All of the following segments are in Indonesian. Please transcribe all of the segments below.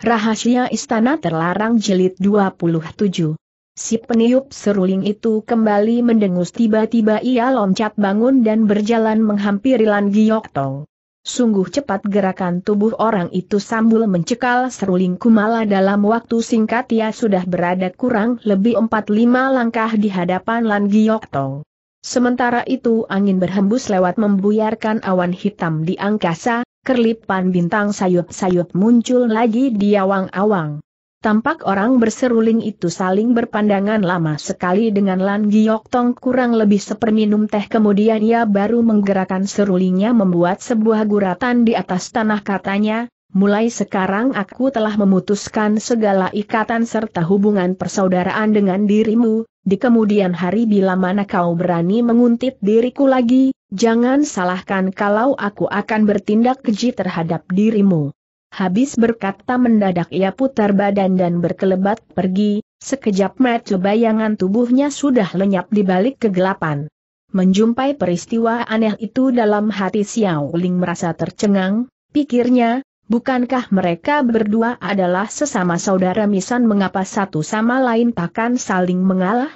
Rahasia Istana Terlarang Jelit 27 Si peniup seruling itu kembali mendengus tiba-tiba ia loncat bangun dan berjalan menghampiri Lan Giok Tong. Sungguh cepat gerakan tubuh orang itu sambul mencekal seruling kumala dalam waktu singkat ia sudah berada kurang lebih 4-5 langkah di hadapan Lan Giok Tong. Sementara itu angin berhembus lewat membuyarkan awan hitam di angkasa, kerlipan bintang sayup-sayup muncul lagi di awang-awang. Tampak orang berseruling itu saling berpandangan lama sekali dengan Lan Giok Tong kurang lebih seperminum teh kemudian ia baru menggerakkan serulingnya membuat sebuah guratan di atas tanah katanya, mulai sekarang aku telah memutuskan segala ikatan serta hubungan persaudaraan dengan dirimu, di kemudian hari bila mana kau berani menguntit diriku lagi, jangan salahkan kalau aku akan bertindak keji terhadap dirimu. Habis berkata mendadak ia putar badan dan berkelebat pergi, sekejap mata bayangan tubuhnya sudah lenyap di balik kegelapan. Menjumpai peristiwa aneh itu dalam hati Xiao Ling merasa tercengang, pikirnya, Bukankah mereka berdua adalah sesama saudara misan mengapa satu sama lain takkan saling mengalah?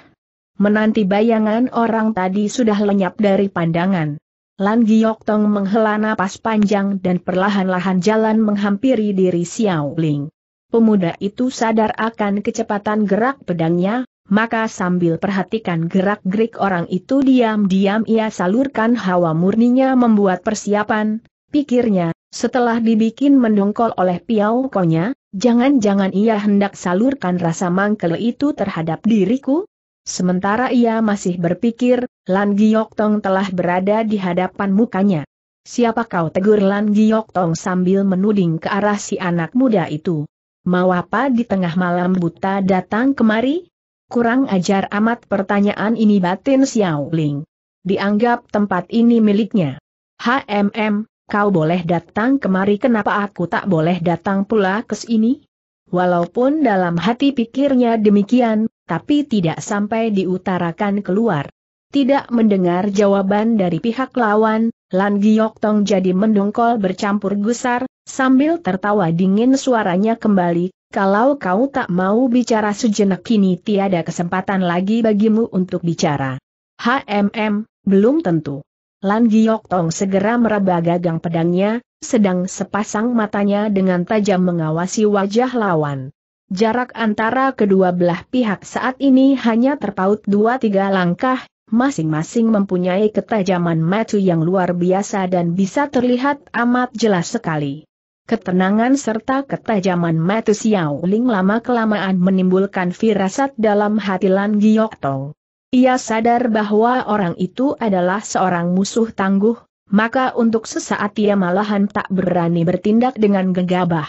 Menanti bayangan orang tadi sudah lenyap dari pandangan. Lan Giok Tong menghela napas panjang dan perlahan-lahan jalan menghampiri diri Xiao Ling. Pemuda itu sadar akan kecepatan gerak pedangnya, maka sambil perhatikan gerak-gerik orang itu diam-diam ia salurkan hawa murninya membuat persiapan, pikirnya, setelah dibikin mendongkol oleh Piao Konya, jangan-jangan ia hendak salurkan rasa mangkel itu terhadap diriku? Sementara ia masih berpikir, Lan Giok Tong telah berada di hadapan mukanya. Siapa kau tegur Lan Giok Tong sambil menuding ke arah si anak muda itu? Mau apa di tengah malam buta datang kemari? Kurang ajar amat pertanyaan ini batin Xiao Ling. Dianggap tempat ini miliknya. HMM, kau boleh datang kemari kenapa aku tak boleh datang pula ke sini? Walaupun dalam hati pikirnya demikian, tapi tidak sampai diutarakan keluar. Tidak mendengar jawaban dari pihak lawan, Lan Giok Tong jadi mendongkol bercampur gusar, sambil tertawa dingin suaranya kembali, kalau kau tak mau bicara sejenak kini tiada kesempatan lagi bagimu untuk bicara. HMM, belum tentu. Lan Giok Tong segera meraba gagang pedangnya, sedang sepasang matanya dengan tajam mengawasi wajah lawan. Jarak antara kedua belah pihak saat ini hanya terpaut dua-tiga langkah, masing-masing mempunyai ketajaman matu yang luar biasa dan bisa terlihat amat jelas sekali. Ketenangan serta ketajaman mata Xiao Ling lama-kelamaan menimbulkan firasat dalam hati Lan Giok Tong. Ia sadar bahwa orang itu adalah seorang musuh tangguh, maka untuk sesaat ia malahan tak berani bertindak dengan gegabah.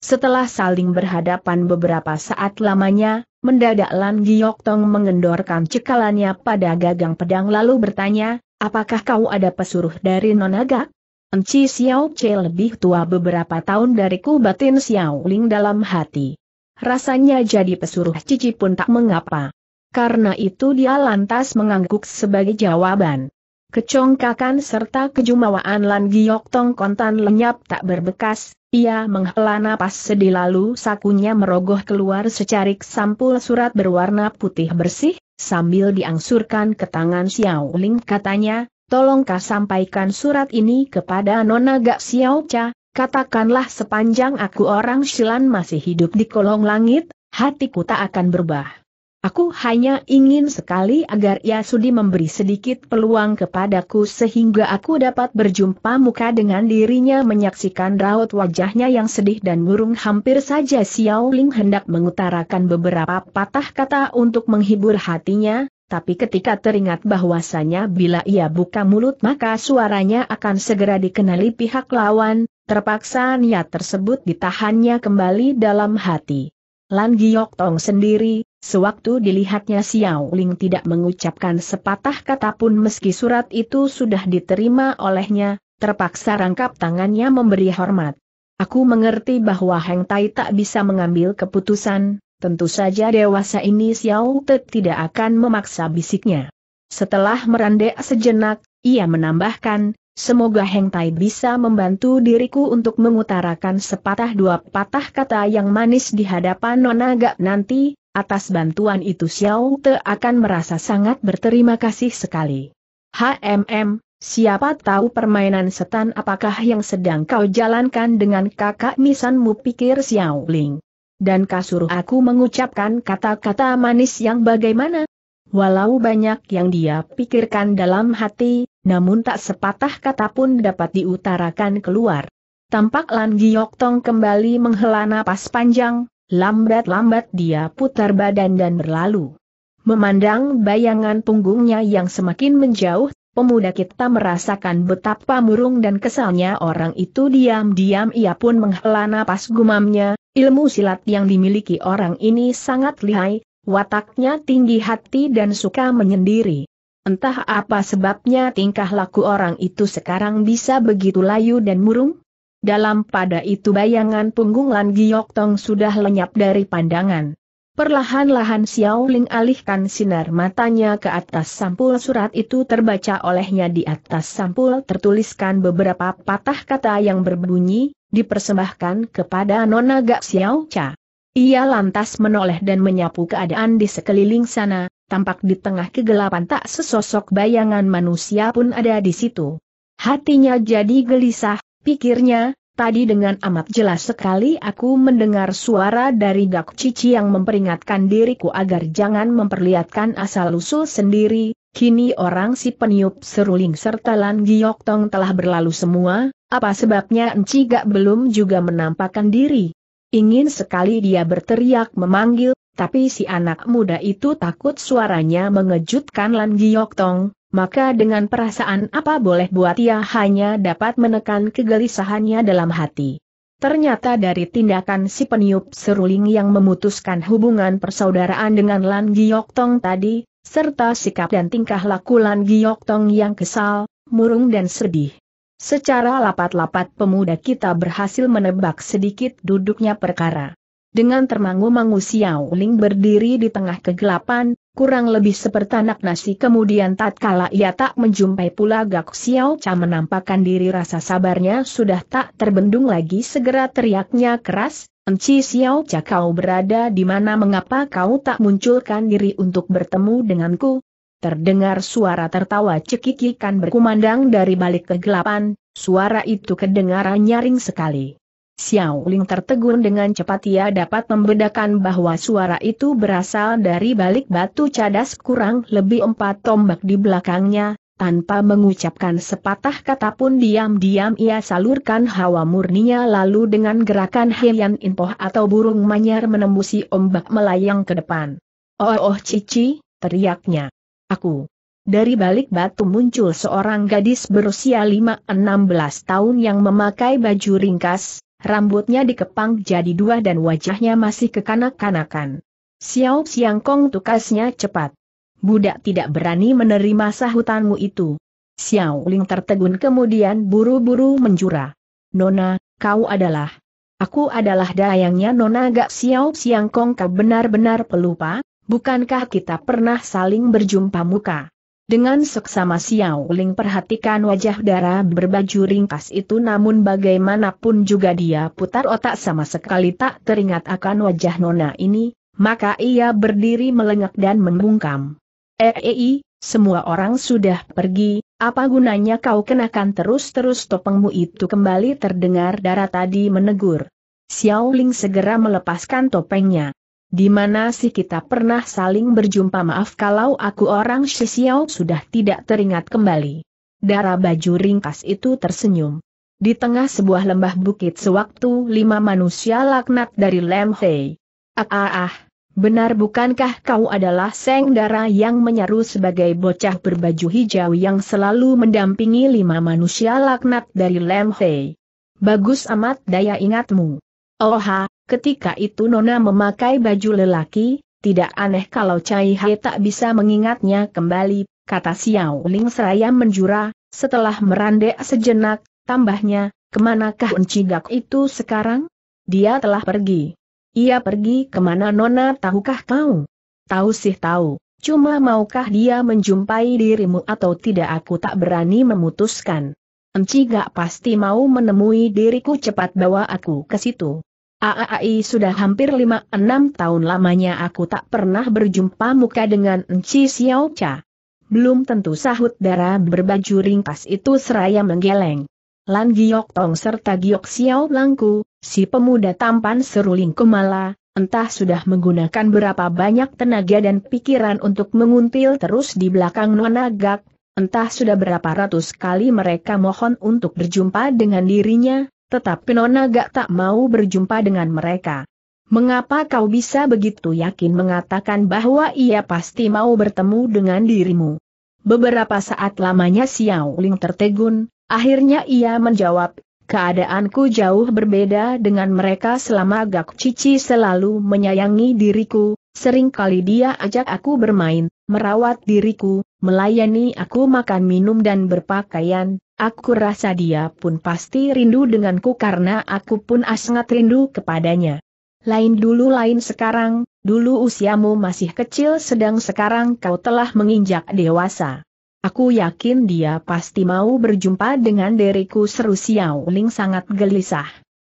Setelah saling berhadapan beberapa saat lamanya, mendadak Lan Giok Tong mengendorkan cekalannya pada gagang pedang lalu bertanya, apakah kau ada pesuruh dari Nonaga? Enci Xiao Che lebih tua beberapa tahun dariku batin Xiao Ling dalam hati. Rasanya jadi pesuruh cici pun tak mengapa. Karena itu dia lantas mengangguk sebagai jawaban. Kecongkakan serta kejumawaan Lan Giok Tong kontan lenyap tak berbekas, ia menghela napas sedih lalu sakunya merogoh keluar secarik sampul surat berwarna putih bersih, sambil diangsurkan ke tangan Xiao Ling katanya, tolongkah sampaikan surat ini kepada Nona Gak Xiao Cha, katakanlah sepanjang aku orang Shilan masih hidup di kolong langit, hatiku tak akan berbah. Aku hanya ingin sekali agar ia sudi memberi sedikit peluang kepadaku sehingga aku dapat berjumpa muka dengan dirinya menyaksikan raut wajahnya yang sedih dan murung hampir saja Xiao Ling hendak mengutarakan beberapa patah kata untuk menghibur hatinya, tapi ketika teringat bahwasanya bila ia buka mulut maka suaranya akan segera dikenali pihak lawan, terpaksa niat tersebut ditahannya kembali dalam hati. Lan Giok Tong sendiri, Sewaktu dilihatnya Xiao Ling tidak mengucapkan sepatah kata pun meski surat itu sudah diterima olehnya, terpaksa rangkap tangannya memberi hormat. Aku mengerti bahwa Heng Tai tak bisa mengambil keputusan, tentu saja dewasa ini Xiao Te tidak akan memaksa bisiknya. Setelah merandek sejenak, ia menambahkan, semoga Heng Tai bisa membantu diriku untuk mengutarakan sepatah dua patah kata yang manis di hadapan Nona Gak nanti, Atas bantuan itu Xiao Te akan merasa sangat berterima kasih sekali. HMM, siapa tahu permainan setan apakah yang sedang kau jalankan dengan kakak nisanmu pikir Xiao Ling. Dan kasur aku mengucapkan kata-kata manis yang bagaimana? Walau banyak yang dia pikirkan dalam hati, namun tak sepatah kata pun dapat diutarakan keluar. Tampak Lan Giok Tong kembali menghela napas panjang, Lambat-lambat dia putar badan dan berlalu. Memandang bayangan punggungnya yang semakin menjauh, pemuda kita merasakan betapa murung dan kesalnya orang itu diam-diam ia pun menghela napas gumamnya, ilmu silat yang dimiliki orang ini sangat lihai, wataknya tinggi hati dan suka menyendiri. Entah apa sebabnya tingkah laku orang itu sekarang bisa begitu layu dan murung, dalam pada itu bayangan punggung Lan Giok Tong sudah lenyap dari pandangan. Perlahan-lahan Xiao Ling alihkan sinar matanya ke atas sampul surat itu terbaca olehnya di atas sampul tertuliskan beberapa patah kata yang berbunyi, dipersembahkan kepada Nona Gak Xiao Cha. Ia lantas menoleh dan menyapu keadaan di sekeliling sana, tampak di tengah kegelapan tak sesosok bayangan manusia pun ada di situ. Hatinya jadi gelisah, pikirnya, tadi dengan amat jelas sekali aku mendengar suara dari Gak Cici yang memperingatkan diriku agar jangan memperlihatkan asal-usul sendiri, kini orang si peniup seruling serta Lan Giok Tong telah berlalu semua, apa sebabnya Enci Gak belum juga menampakkan diri? Ingin sekali dia berteriak memanggil, tapi si anak muda itu takut suaranya mengejutkan Lan Giok Tong, maka dengan perasaan apa boleh buat ia hanya dapat menekan kegelisahannya dalam hati. Ternyata dari tindakan si peniup seruling yang memutuskan hubungan persaudaraan dengan Lan Giok Tong tadi, serta sikap dan tingkah laku Lan Giok Tong yang kesal, murung dan sedih. Secara lapat-lapat pemuda kita berhasil menebak sedikit duduknya perkara. Dengan termangu-mangu Xiao Ling berdiri di tengah kegelapan, kurang lebih sepertanak nasi kemudian tatkala ia tak menjumpai pula Gak Xiao Cha menampakkan diri rasa sabarnya sudah tak terbendung lagi segera teriaknya keras, Enci Xiao Cha kau berada di mana mengapa kau tak munculkan diri untuk bertemu denganku? Terdengar suara tertawa cekikikan berkumandang dari balik kegelapan, suara itu kedengaran nyaring sekali. Xiao Ling tertegun dengan cepat ia dapat membedakan bahwa suara itu berasal dari balik batu cadas kurang lebih empat tombak di belakangnya, tanpa mengucapkan sepatah kata pun diam-diam ia salurkan hawa murninya lalu dengan gerakan Heian Inpoh atau burung manyar menembusi ombak melayang ke depan. Oh oh cici, teriaknya. Aku. Dari balik batu muncul seorang gadis berusia 5 belas tahun yang memakai baju ringkas, rambutnya dikepang jadi dua dan wajahnya masih kekanak-kanakan. Xiao Xiang Kong tukasnya cepat. Budak tidak berani menerima sahutanmu itu. Xiao Ling tertegun kemudian buru-buru menjura. Nona, kau adalah. Aku adalah dayangnya Nona Gak Xiao Xiang Kong kau benar-benar pelupa, bukankah kita pernah saling berjumpa muka? Dengan seksama Xiao Ling perhatikan wajah darah berbaju ringkas itu namun bagaimanapun juga dia putar otak sama sekali tak teringat akan wajah nona ini, maka ia berdiri melengak dan membungkam. Eei, eh, eh, semua orang sudah pergi, apa gunanya kau kenakan terus-terus topengmu itu kembali terdengar darah tadi menegur. Xiao Ling segera melepaskan topengnya. Di mana sih kita pernah saling berjumpa maaf kalau aku orang Shisiao sudah tidak teringat kembali. Darah baju ringkas itu tersenyum. Di tengah sebuah lembah bukit sewaktu lima manusia laknat dari Lem Hei. Ah ah ah, benar bukankah kau adalah Seng Dara yang menyeru sebagai bocah berbaju hijau yang selalu mendampingi lima manusia laknat dari Lem Bagus amat daya ingatmu. Oha, ketika itu Nona memakai baju lelaki, tidak aneh kalau Cai Hai tak bisa mengingatnya kembali, kata Xiao Ling seraya menjura, setelah merandek sejenak, tambahnya, kemanakah Uncidak itu sekarang? Dia telah pergi. Ia pergi kemana Nona tahukah kau? Tahu sih tahu, cuma maukah dia menjumpai dirimu atau tidak aku tak berani memutuskan. Enci gak pasti mau menemui diriku cepat bawa aku ke situ. AAI sudah hampir 5-6 tahun lamanya aku tak pernah berjumpa muka dengan Enci Xiao Cha. Belum tentu sahut darah berbaju ringkas itu seraya menggeleng. Lan Giok Tong serta Giok Xiao Langku, si pemuda tampan seruling kemala, entah sudah menggunakan berapa banyak tenaga dan pikiran untuk menguntil terus di belakang Nona Gak, Entah sudah berapa ratus kali mereka mohon untuk berjumpa dengan dirinya, tetapi Nona gak tak mau berjumpa dengan mereka. Mengapa kau bisa begitu yakin mengatakan bahwa ia pasti mau bertemu dengan dirimu? Beberapa saat lamanya Xiao Ling tertegun, akhirnya ia menjawab, keadaanku jauh berbeda dengan mereka selama Gak Cici selalu menyayangi diriku, Sering kali dia ajak aku bermain, merawat diriku, melayani aku makan minum dan berpakaian, aku rasa dia pun pasti rindu denganku karena aku pun sangat rindu kepadanya. Lain dulu lain sekarang, dulu usiamu masih kecil sedang sekarang kau telah menginjak dewasa. Aku yakin dia pasti mau berjumpa dengan diriku seru Xiao Ling sangat gelisah.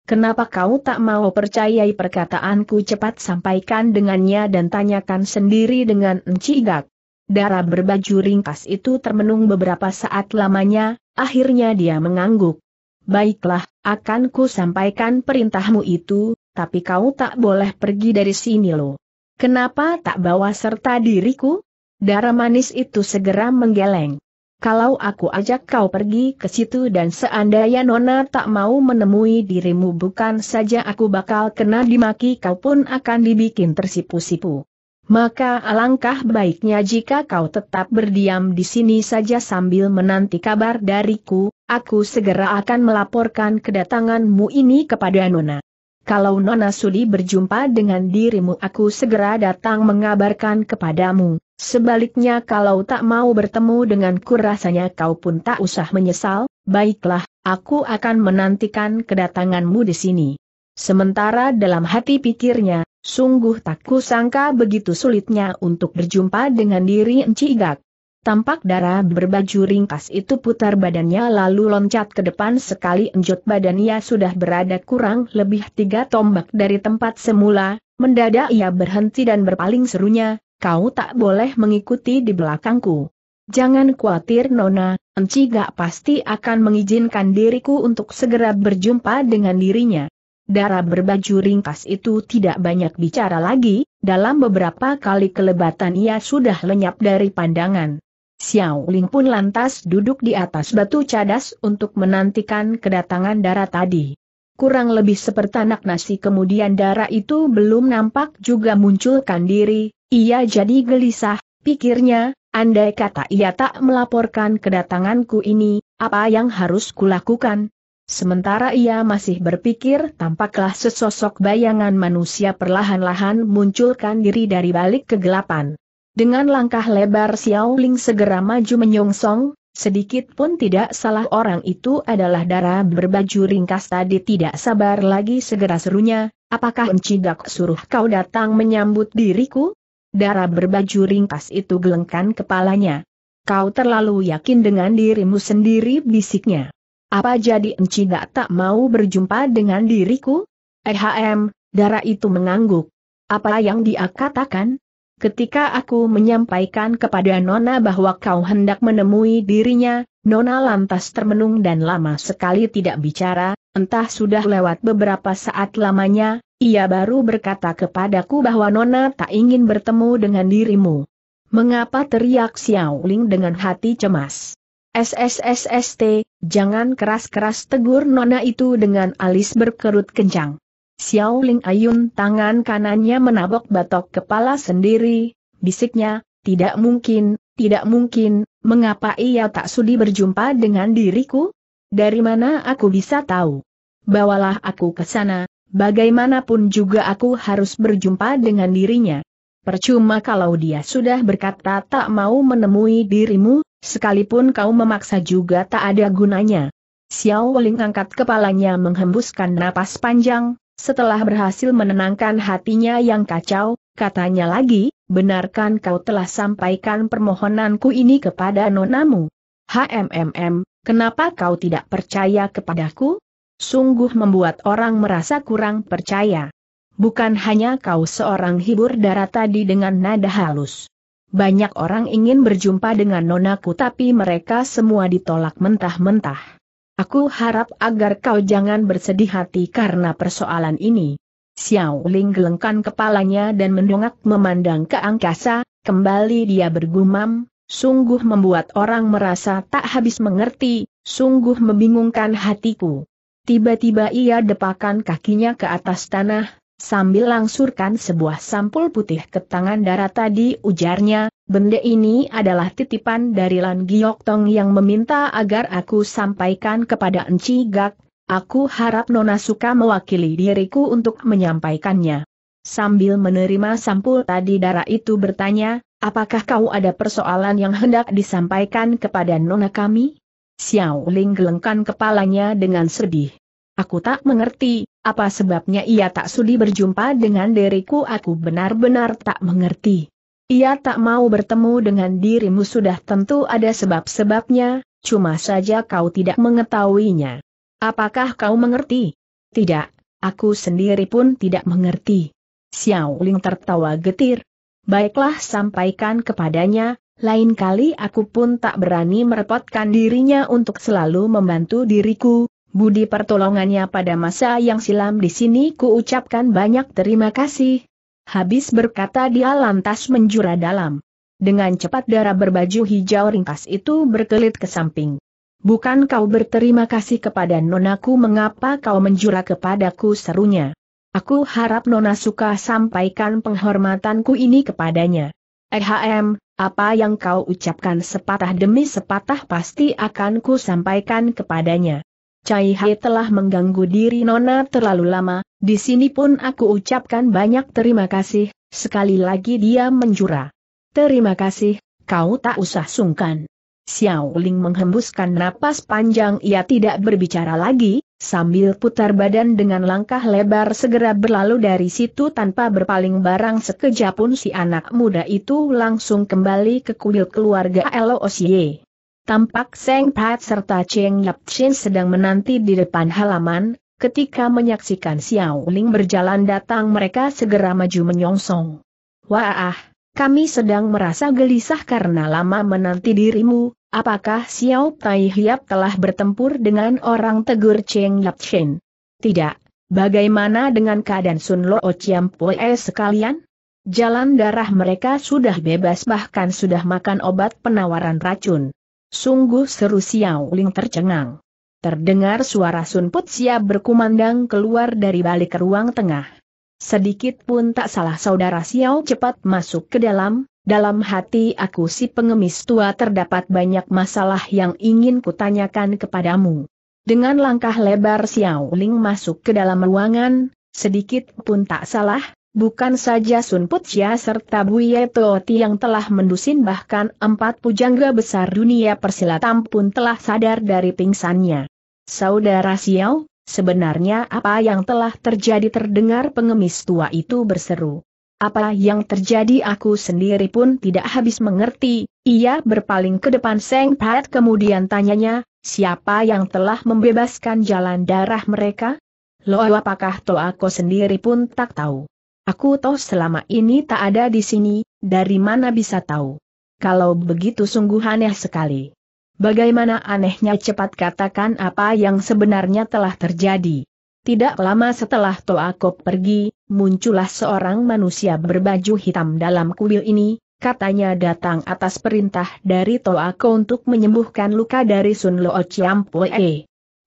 Kenapa kau tak mau percayai perkataanku cepat sampaikan dengannya dan tanyakan sendiri dengan Enci Gak? Darah berbaju ringkas itu termenung beberapa saat lamanya, akhirnya dia mengangguk. Baiklah, akan ku sampaikan perintahmu itu, tapi kau tak boleh pergi dari sini loh. Kenapa tak bawa serta diriku? Darah manis itu segera menggeleng kalau aku ajak kau pergi ke situ dan seandainya Nona tak mau menemui dirimu bukan saja aku bakal kena dimaki kau pun akan dibikin tersipu-sipu. Maka alangkah baiknya jika kau tetap berdiam di sini saja sambil menanti kabar dariku, aku segera akan melaporkan kedatanganmu ini kepada Nona. Kalau Nona Sudi berjumpa dengan dirimu aku segera datang mengabarkan kepadamu. Sebaliknya kalau tak mau bertemu denganku rasanya kau pun tak usah menyesal, baiklah, aku akan menantikan kedatanganmu di sini. Sementara dalam hati pikirnya, sungguh tak kusangka begitu sulitnya untuk berjumpa dengan diri Enci Igak. Tampak darah berbaju ringkas itu putar badannya lalu loncat ke depan sekali enjut badannya sudah berada kurang lebih tiga tombak dari tempat semula, mendadak ia berhenti dan berpaling serunya, kau tak boleh mengikuti di belakangku. Jangan khawatir Nona, Enci gak pasti akan mengizinkan diriku untuk segera berjumpa dengan dirinya. Darah berbaju ringkas itu tidak banyak bicara lagi, dalam beberapa kali kelebatan ia sudah lenyap dari pandangan. Xiao Ling pun lantas duduk di atas batu cadas untuk menantikan kedatangan darah tadi kurang lebih seperti anak nasi kemudian darah itu belum nampak juga munculkan diri, ia jadi gelisah, pikirnya, andai kata ia tak melaporkan kedatanganku ini, apa yang harus kulakukan? Sementara ia masih berpikir tampaklah sesosok bayangan manusia perlahan-lahan munculkan diri dari balik kegelapan. Dengan langkah lebar Xiao Ling segera maju menyongsong, Sedikit pun tidak salah orang itu adalah darah berbaju ringkas tadi tidak sabar lagi segera serunya, apakah encidak suruh kau datang menyambut diriku? Darah berbaju ringkas itu gelengkan kepalanya. Kau terlalu yakin dengan dirimu sendiri bisiknya. Apa jadi encidak tak mau berjumpa dengan diriku? Ehm, darah itu mengangguk. Apa yang dia katakan? Ketika aku menyampaikan kepada Nona bahwa kau hendak menemui dirinya, Nona lantas termenung dan lama sekali tidak bicara, entah sudah lewat beberapa saat lamanya, ia baru berkata kepadaku bahwa Nona tak ingin bertemu dengan dirimu. Mengapa teriak Xiao Ling dengan hati cemas? SSSST, jangan keras-keras tegur Nona itu dengan alis berkerut kencang. Xiao Ling Ayun tangan kanannya menabok batok kepala sendiri, bisiknya, tidak mungkin, tidak mungkin, mengapa ia tak sudi berjumpa dengan diriku? Dari mana aku bisa tahu? Bawalah aku ke sana, bagaimanapun juga aku harus berjumpa dengan dirinya. Percuma kalau dia sudah berkata tak mau menemui dirimu, sekalipun kau memaksa juga tak ada gunanya. Xiao Ling angkat kepalanya menghembuskan napas panjang, setelah berhasil menenangkan hatinya yang kacau, katanya lagi, benarkan kau telah sampaikan permohonanku ini kepada nonamu? HMMM, kenapa kau tidak percaya kepadaku? Sungguh membuat orang merasa kurang percaya. Bukan hanya kau seorang hibur darah tadi dengan nada halus. Banyak orang ingin berjumpa dengan nonaku tapi mereka semua ditolak mentah-mentah. Aku harap agar kau jangan bersedih hati karena persoalan ini. Xiao Ling gelengkan kepalanya dan mendongak memandang ke angkasa, kembali dia bergumam, sungguh membuat orang merasa tak habis mengerti, sungguh membingungkan hatiku. Tiba-tiba ia depakan kakinya ke atas tanah, Sambil langsurkan sebuah sampul putih ke tangan darah tadi ujarnya, benda ini adalah titipan dari Lan Giok Tong yang meminta agar aku sampaikan kepada Enci Gak, aku harap Nona suka mewakili diriku untuk menyampaikannya. Sambil menerima sampul tadi darah itu bertanya, apakah kau ada persoalan yang hendak disampaikan kepada Nona kami? Xiao Ling gelengkan kepalanya dengan sedih. Aku tak mengerti, apa sebabnya ia tak sudi berjumpa dengan diriku aku benar-benar tak mengerti. Ia tak mau bertemu dengan dirimu sudah tentu ada sebab-sebabnya, cuma saja kau tidak mengetahuinya. Apakah kau mengerti? Tidak, aku sendiri pun tidak mengerti. Xiao Ling tertawa getir. Baiklah sampaikan kepadanya, lain kali aku pun tak berani merepotkan dirinya untuk selalu membantu diriku, Budi pertolongannya pada masa yang silam di sini kuucapkan banyak terima kasih. Habis berkata dia lantas menjura dalam. Dengan cepat darah berbaju hijau ringkas itu berkelit ke samping. Bukan kau berterima kasih kepada nonaku mengapa kau menjura kepadaku serunya. Aku harap nona suka sampaikan penghormatanku ini kepadanya. EHM, apa yang kau ucapkan sepatah demi sepatah pasti akan ku sampaikan kepadanya. Cai Hai telah mengganggu diri Nona terlalu lama, di sini pun aku ucapkan banyak terima kasih, sekali lagi dia menjura. Terima kasih, kau tak usah sungkan. Xiao Ling menghembuskan napas panjang ia tidak berbicara lagi, sambil putar badan dengan langkah lebar segera berlalu dari situ tanpa berpaling barang sekejap pun si anak muda itu langsung kembali ke kuil keluarga Losye. Tampak Seng Pat serta Cheng Yap Chin sedang menanti di depan halaman, ketika menyaksikan Xiao Ling berjalan datang mereka segera maju menyongsong. Wah, kami sedang merasa gelisah karena lama menanti dirimu, apakah Xiao Tai Hiap telah bertempur dengan orang tegur Cheng Yap Chin? Tidak. Bagaimana dengan keadaan Sun Lo Chiam Pue sekalian? Jalan darah mereka sudah bebas bahkan sudah makan obat penawaran racun. Sungguh seru Xiao Ling tercengang. Terdengar suara Sun siap berkumandang keluar dari balik ke ruang tengah. Sedikit pun tak salah saudara Xiao cepat masuk ke dalam, dalam hati aku si pengemis tua terdapat banyak masalah yang ingin kutanyakan kepadamu. Dengan langkah lebar Xiao Ling masuk ke dalam ruangan, sedikit pun tak salah, Bukan saja Sun Putia serta Buye Toti yang telah mendusin bahkan empat pujangga besar dunia persilatan pun telah sadar dari pingsannya. Saudara Xiao, sebenarnya apa yang telah terjadi terdengar pengemis tua itu berseru. Apa yang terjadi aku sendiri pun tidak habis mengerti, ia berpaling ke depan Seng Pat kemudian tanyanya, siapa yang telah membebaskan jalan darah mereka? Lo apakah Toako sendiri pun tak tahu. Aku tahu selama ini tak ada di sini, dari mana bisa tahu? Kalau begitu sungguh aneh sekali. Bagaimana anehnya cepat katakan apa yang sebenarnya telah terjadi. Tidak lama setelah Toa Toakop pergi, muncullah seorang manusia berbaju hitam dalam kuil ini, katanya datang atas perintah dari Toa Toako untuk menyembuhkan luka dari Sun Lo Poe.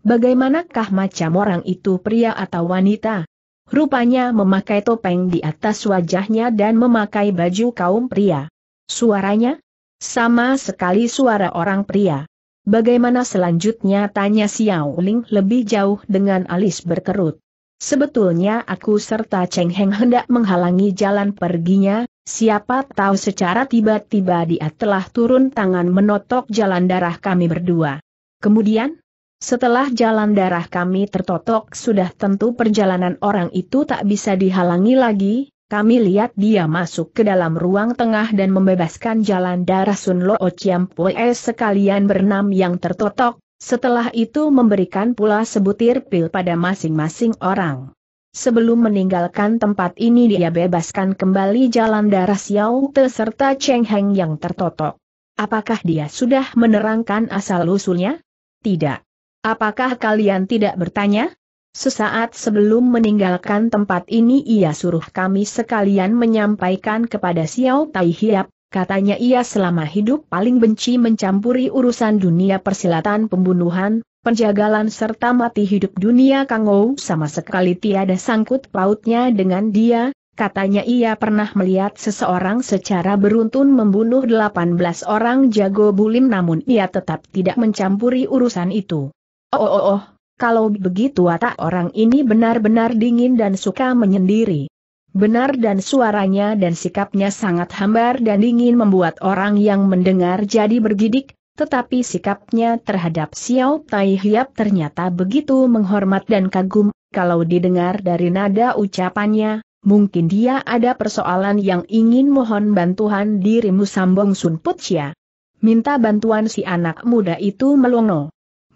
Bagaimanakah macam orang itu pria atau wanita? Rupanya memakai topeng di atas wajahnya dan memakai baju kaum pria. Suaranya? Sama sekali suara orang pria. Bagaimana selanjutnya tanya Xiao Ling lebih jauh dengan alis berkerut. Sebetulnya aku serta Cheng Heng hendak menghalangi jalan perginya, siapa tahu secara tiba-tiba dia telah turun tangan menotok jalan darah kami berdua. Kemudian, setelah jalan darah kami tertotok sudah tentu perjalanan orang itu tak bisa dihalangi lagi, kami lihat dia masuk ke dalam ruang tengah dan membebaskan jalan darah Sun Lo Chiampue sekalian bernam yang tertotok, setelah itu memberikan pula sebutir pil pada masing-masing orang. Sebelum meninggalkan tempat ini dia bebaskan kembali jalan darah Xiao Te serta Cheng Heng yang tertotok. Apakah dia sudah menerangkan asal-usulnya? Tidak. Apakah kalian tidak bertanya? Sesaat sebelum meninggalkan tempat ini ia suruh kami sekalian menyampaikan kepada Xiao Tai Hiap, katanya ia selama hidup paling benci mencampuri urusan dunia persilatan pembunuhan, penjagalan serta mati hidup dunia Kang Kangou sama sekali tiada sangkut pautnya dengan dia, katanya ia pernah melihat seseorang secara beruntun membunuh 18 orang jago bulim namun ia tetap tidak mencampuri urusan itu. Oh oh oh, kalau begitu watak orang ini benar-benar dingin dan suka menyendiri. Benar dan suaranya dan sikapnya sangat hambar dan dingin membuat orang yang mendengar jadi bergidik, tetapi sikapnya terhadap Xiao Tai Hiap ternyata begitu menghormat dan kagum, kalau didengar dari nada ucapannya, mungkin dia ada persoalan yang ingin mohon bantuan dirimu sambong Sun Putia. Minta bantuan si anak muda itu melongo.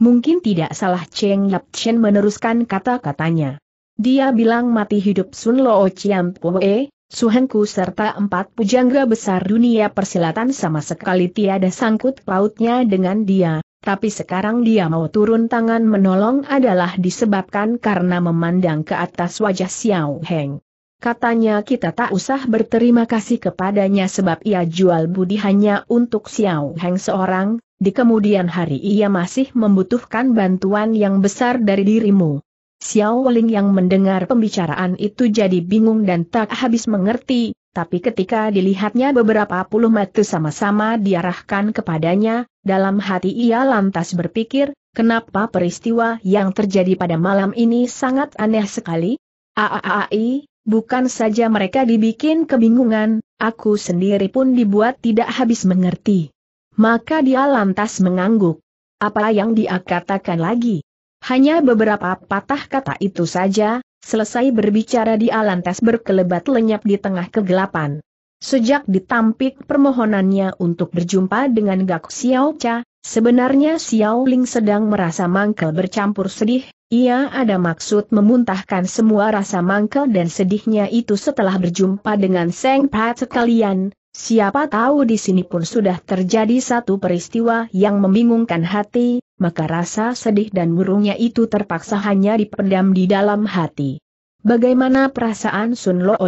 Mungkin tidak salah Cheng Yap Chen meneruskan kata-katanya. Dia bilang mati hidup Sun Loo Chiam Pue, Suhengku serta empat pujangga besar dunia persilatan sama sekali tiada sangkut pautnya dengan dia, tapi sekarang dia mau turun tangan menolong adalah disebabkan karena memandang ke atas wajah Xiao Heng. Katanya kita tak usah berterima kasih kepadanya sebab ia jual budi hanya untuk Xiao Heng seorang, di kemudian hari ia masih membutuhkan bantuan yang besar dari dirimu. Xiao Ling yang mendengar pembicaraan itu jadi bingung dan tak habis mengerti, tapi ketika dilihatnya beberapa puluh mata sama-sama diarahkan kepadanya, dalam hati ia lantas berpikir, kenapa peristiwa yang terjadi pada malam ini sangat aneh sekali? Aaai, Bukan saja mereka dibikin kebingungan, aku sendiri pun dibuat tidak habis mengerti. Maka dia lantas mengangguk. Apa yang dia katakan lagi? Hanya beberapa patah kata itu saja, selesai berbicara dia lantas berkelebat lenyap di tengah kegelapan. Sejak ditampik permohonannya untuk berjumpa dengan Gak Xiao Cha, sebenarnya Xiao Ling sedang merasa mangkel bercampur sedih, ia ada maksud memuntahkan semua rasa mangkel dan sedihnya itu setelah berjumpa dengan Seng Pat sekalian, Siapa tahu di sini pun sudah terjadi satu peristiwa yang membingungkan hati, maka rasa sedih dan murungnya itu terpaksa hanya dipendam di dalam hati. Bagaimana perasaan Sun Lo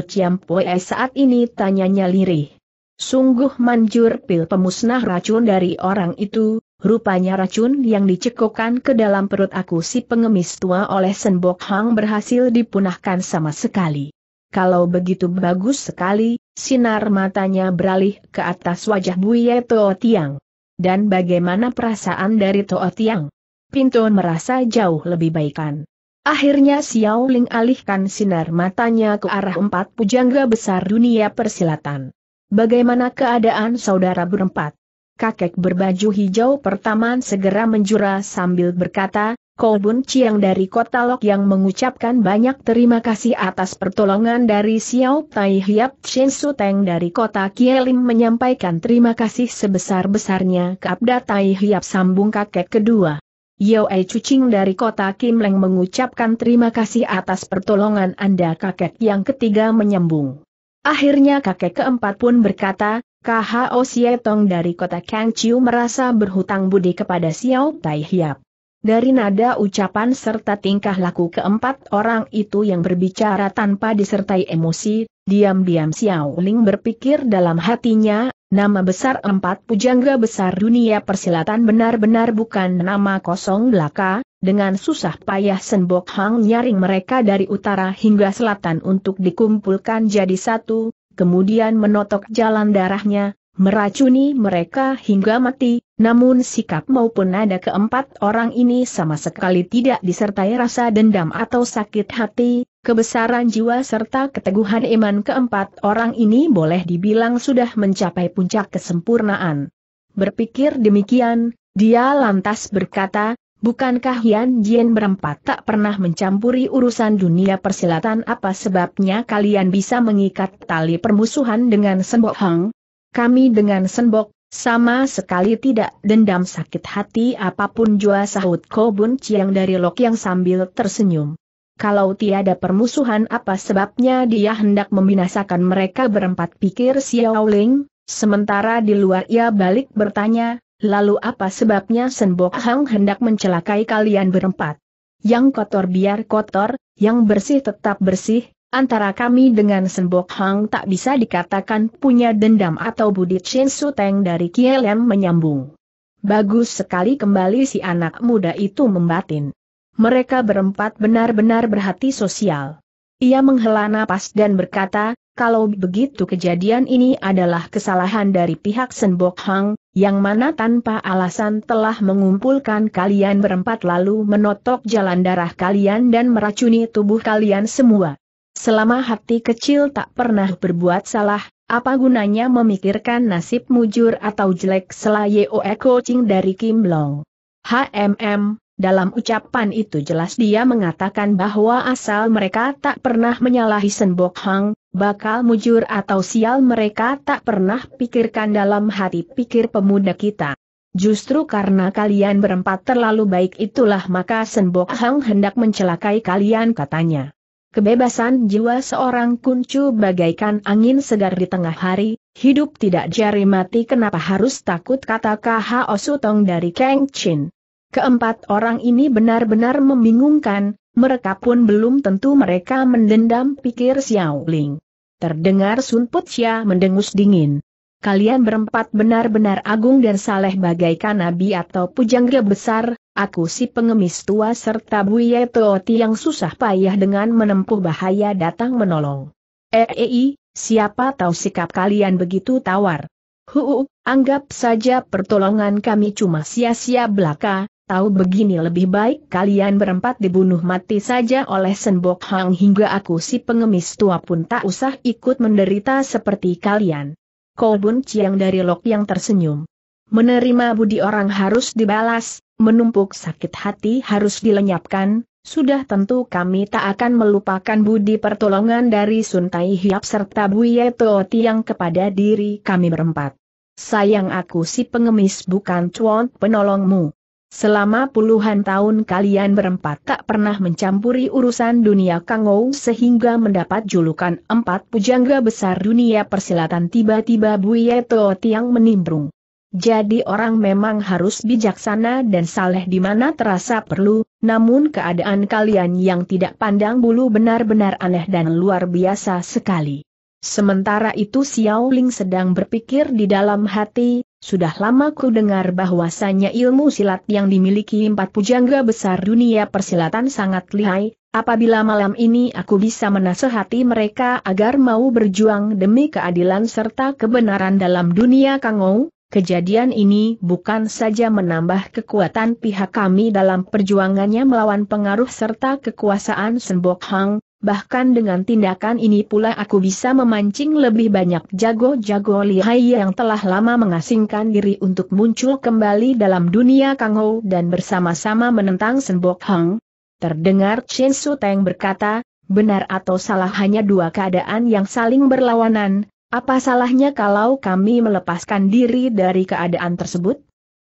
Poe saat ini tanyanya lirih. Sungguh manjur pil pemusnah racun dari orang itu, rupanya racun yang dicekokkan ke dalam perut aku si pengemis tua oleh Senbok Hang berhasil dipunahkan sama sekali. Kalau begitu bagus sekali, Sinar matanya beralih ke atas wajah Buye Toa Tiang. Dan bagaimana perasaan dari Toa Tiang? Pinto merasa jauh lebih baikan. Akhirnya Xiao Ling alihkan sinar matanya ke arah empat pujangga besar dunia persilatan. Bagaimana keadaan saudara berempat? Kakek berbaju hijau pertama segera menjura sambil berkata, Kolbun Chiang dari kota Lok yang mengucapkan banyak terima kasih atas pertolongan dari Xiao Tai Hiap Chen Su Teng dari kota Kielim menyampaikan terima kasih sebesar-besarnya ke Abda Tai Hiap sambung kakek kedua. Yeo Ai Cucing dari kota Kimleng mengucapkan terima kasih atas pertolongan Anda kakek yang ketiga menyambung. Akhirnya kakek keempat pun berkata, KHO Sietong dari kota Kang Chiu merasa berhutang budi kepada Xiao Tai Hiap. Dari nada ucapan serta tingkah laku keempat orang itu yang berbicara tanpa disertai emosi, diam-diam Xiao Ling berpikir dalam hatinya, nama besar empat pujangga besar dunia persilatan benar-benar bukan nama kosong belaka, dengan susah payah Senbok Hang nyaring mereka dari utara hingga selatan untuk dikumpulkan jadi satu, kemudian menotok jalan darahnya, meracuni mereka hingga mati, namun sikap maupun nada keempat orang ini sama sekali tidak disertai rasa dendam atau sakit hati, kebesaran jiwa serta keteguhan iman keempat orang ini boleh dibilang sudah mencapai puncak kesempurnaan. Berpikir demikian, dia lantas berkata, Bukankah Yan Jian berempat tak pernah mencampuri urusan dunia persilatan apa sebabnya kalian bisa mengikat tali permusuhan dengan Senbok Hang? Kami dengan Senbok sama sekali tidak dendam sakit hati apapun jua sahut Kobun Ciang dari Lok yang sambil tersenyum. Kalau tiada permusuhan apa sebabnya dia hendak membinasakan mereka berempat pikir Xiao Ling, sementara di luar ia balik bertanya, lalu apa sebabnya Senbok Hang hendak mencelakai kalian berempat? Yang kotor biar kotor, yang bersih tetap bersih, Antara kami dengan Sembok Hang tak bisa dikatakan punya dendam atau budi Chen Su Teng dari Kielem menyambung. Bagus sekali kembali si anak muda itu membatin. Mereka berempat benar-benar berhati sosial. Ia menghela napas dan berkata, kalau begitu kejadian ini adalah kesalahan dari pihak Senbok Hang, yang mana tanpa alasan telah mengumpulkan kalian berempat lalu menotok jalan darah kalian dan meracuni tubuh kalian semua. Selama hati kecil tak pernah berbuat salah, apa gunanya memikirkan nasib mujur atau jelek selaye Oe Coaching dari Kim Long? HMM, dalam ucapan itu jelas dia mengatakan bahwa asal mereka tak pernah menyalahi Senbok Hang, bakal mujur atau sial mereka tak pernah pikirkan dalam hati pikir pemuda kita. Justru karena kalian berempat terlalu baik itulah maka Senbok Hang hendak mencelakai kalian katanya. Kebebasan jiwa seorang kuncu bagaikan angin segar di tengah hari, hidup tidak jari mati kenapa harus takut kata KH Osutong dari Kang Chin. Keempat orang ini benar-benar membingungkan, mereka pun belum tentu mereka mendendam pikir Xiao Ling. Terdengar Sun Xia mendengus dingin kalian berempat benar-benar agung dan saleh bagaikan nabi atau pujangga besar, aku si pengemis tua serta buye tooti yang susah payah dengan menempuh bahaya datang menolong. Eei, eh, eh, siapa tahu sikap kalian begitu tawar. Huu, anggap saja pertolongan kami cuma sia-sia belaka, tahu begini lebih baik kalian berempat dibunuh mati saja oleh Senbok Hang hingga aku si pengemis tua pun tak usah ikut menderita seperti kalian. Kolbun Ciang dari Lok yang tersenyum. Menerima budi orang harus dibalas, menumpuk sakit hati harus dilenyapkan, sudah tentu kami tak akan melupakan budi pertolongan dari Sun Suntai Hiap serta Buye Tooti yang kepada diri kami berempat. Sayang aku si pengemis bukan cuan penolongmu. Selama puluhan tahun kalian berempat tak pernah mencampuri urusan dunia Kangou sehingga mendapat julukan empat pujangga besar dunia persilatan tiba-tiba Buye Toh Tiang menimbrung. Jadi orang memang harus bijaksana dan saleh di mana terasa perlu, namun keadaan kalian yang tidak pandang bulu benar-benar aneh dan luar biasa sekali. Sementara itu Xiao Ling sedang berpikir di dalam hati, sudah lama ku dengar bahwasanya ilmu silat yang dimiliki empat pujangga besar dunia persilatan sangat lihai, apabila malam ini aku bisa menasehati mereka agar mau berjuang demi keadilan serta kebenaran dalam dunia kangou, Kejadian ini bukan saja menambah kekuatan pihak kami dalam perjuangannya melawan pengaruh serta kekuasaan Sembok Hang, bahkan dengan tindakan ini pula aku bisa memancing lebih banyak jago-jago lihai yang telah lama mengasingkan diri untuk muncul kembali dalam dunia Kang Ho dan bersama-sama menentang Senbok Hang. Terdengar Chen Su Teng berkata, benar atau salah hanya dua keadaan yang saling berlawanan, apa salahnya kalau kami melepaskan diri dari keadaan tersebut?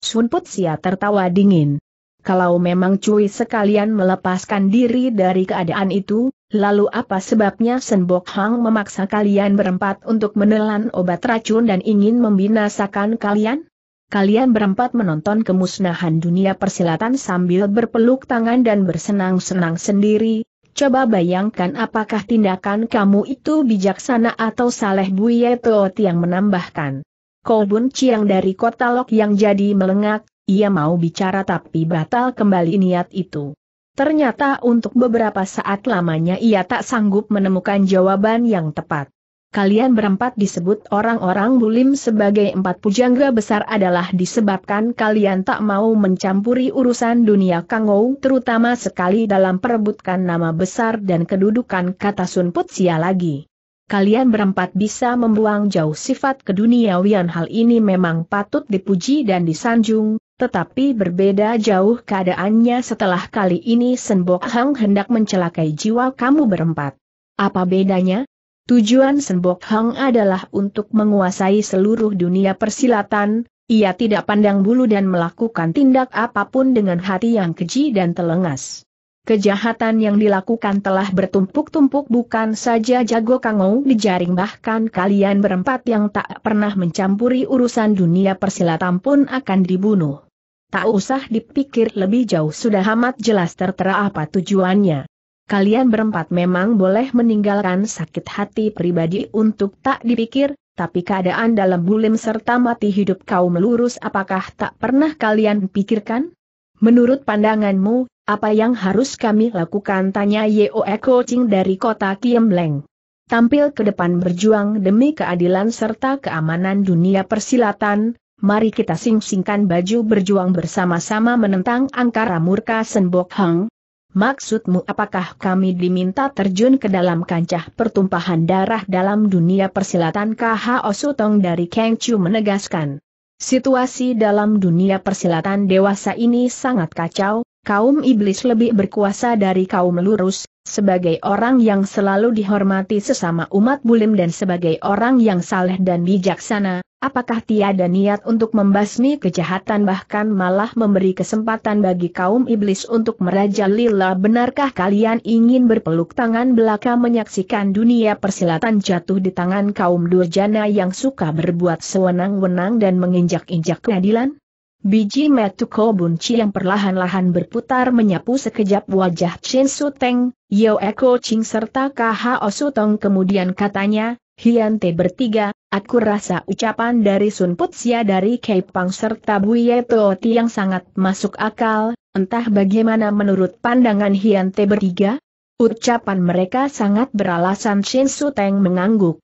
Sun Putsia tertawa dingin kalau memang cuy sekalian melepaskan diri dari keadaan itu, lalu apa sebabnya Senbok Hang memaksa kalian berempat untuk menelan obat racun dan ingin membinasakan kalian? Kalian berempat menonton kemusnahan dunia persilatan sambil berpeluk tangan dan bersenang-senang sendiri, coba bayangkan apakah tindakan kamu itu bijaksana atau saleh Buye Toot yang menambahkan. Kolbun Chiang dari kota Lok yang jadi melengak, ia mau bicara tapi batal kembali niat itu. Ternyata untuk beberapa saat lamanya ia tak sanggup menemukan jawaban yang tepat. Kalian berempat disebut orang-orang bulim sebagai empat pujangga besar adalah disebabkan kalian tak mau mencampuri urusan dunia Kangou terutama sekali dalam perebutkan nama besar dan kedudukan kata Sun Putsia lagi kalian berempat bisa membuang jauh sifat keduniawian hal ini memang patut dipuji dan disanjung, tetapi berbeda jauh keadaannya setelah kali ini Senbok Hang hendak mencelakai jiwa kamu berempat. Apa bedanya? Tujuan Senbok Hang adalah untuk menguasai seluruh dunia persilatan, ia tidak pandang bulu dan melakukan tindak apapun dengan hati yang keji dan telengas. Kejahatan yang dilakukan telah bertumpuk-tumpuk bukan saja jago di jaring bahkan kalian berempat yang tak pernah mencampuri urusan dunia persilatan pun akan dibunuh tak usah dipikir lebih jauh sudah amat jelas tertera apa tujuannya. Kalian berempat memang boleh meninggalkan sakit hati pribadi untuk tak dipikir, tapi keadaan dalam bulim serta mati hidup kaum lurus apakah tak pernah kalian pikirkan? Menurut pandanganmu, apa yang harus kami lakukan? Tanya Yeo Coaching dari kota Leng. tampil ke depan berjuang demi keadilan serta keamanan dunia persilatan, mari kita sing-singkan baju berjuang bersama-sama menentang angkara murka Senbok Hang. Maksudmu apakah kami diminta terjun ke dalam kancah pertumpahan darah dalam dunia persilatan KH Osutong dari Kang Chu menegaskan. Situasi dalam dunia persilatan dewasa ini sangat kacau, kaum iblis lebih berkuasa dari kaum lurus, sebagai orang yang selalu dihormati sesama umat bulim dan sebagai orang yang saleh dan bijaksana, apakah tiada niat untuk membasmi kejahatan bahkan malah memberi kesempatan bagi kaum iblis untuk lila? benarkah kalian ingin berpeluk tangan belaka menyaksikan dunia persilatan jatuh di tangan kaum durjana yang suka berbuat sewenang-wenang dan menginjak-injak keadilan? Biji metuko bunci yang perlahan-lahan berputar menyapu sekejap wajah Chin Su Teng, Yo Eko Ching serta Su Osutong kemudian katanya, Hian Te bertiga, aku rasa ucapan dari Sun Put Putsia dari Kei Pang serta Buye Tooti yang sangat masuk akal, entah bagaimana menurut pandangan Hian Te bertiga? Ucapan mereka sangat beralasan Chin Su Teng mengangguk.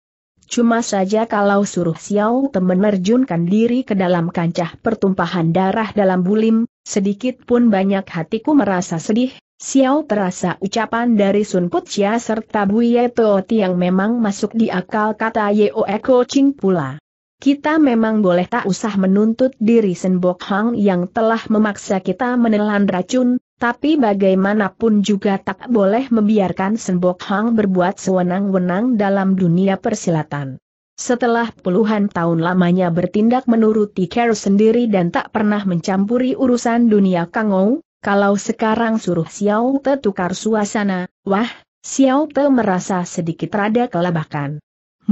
Cuma saja kalau suruh Xiao Te menerjunkan diri ke dalam kancah pertumpahan darah dalam bulim, sedikit pun banyak hatiku merasa sedih, Xiao terasa ucapan dari Sun Putsia serta Ye Tooti yang memang masuk di akal kata Yeo Eko Ching pula kita memang boleh tak usah menuntut diri Senbok Hang yang telah memaksa kita menelan racun, tapi bagaimanapun juga tak boleh membiarkan Senbok Hang berbuat sewenang-wenang dalam dunia persilatan. Setelah puluhan tahun lamanya bertindak menuruti Carol sendiri dan tak pernah mencampuri urusan dunia Kangou, kalau sekarang suruh Xiao Te tukar suasana, wah, Xiao Te merasa sedikit rada kelabakan